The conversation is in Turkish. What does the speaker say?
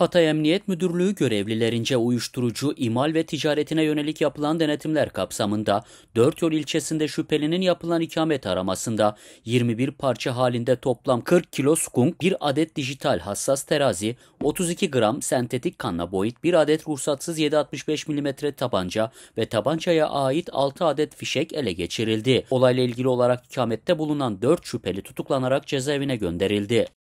Hatay Emniyet Müdürlüğü görevlilerince uyuşturucu imal ve ticaretine yönelik yapılan denetimler kapsamında 4 yol ilçesinde şüphelinin yapılan ikamet aramasında 21 parça halinde toplam 40 kilo skunk, 1 adet dijital hassas terazi, 32 gram sentetik kannaboid, 1 adet ruhsatsız 7.65 mm tabanca ve tabancaya ait 6 adet fişek ele geçirildi. Olayla ilgili olarak ikamette bulunan 4 şüpheli tutuklanarak cezaevine gönderildi.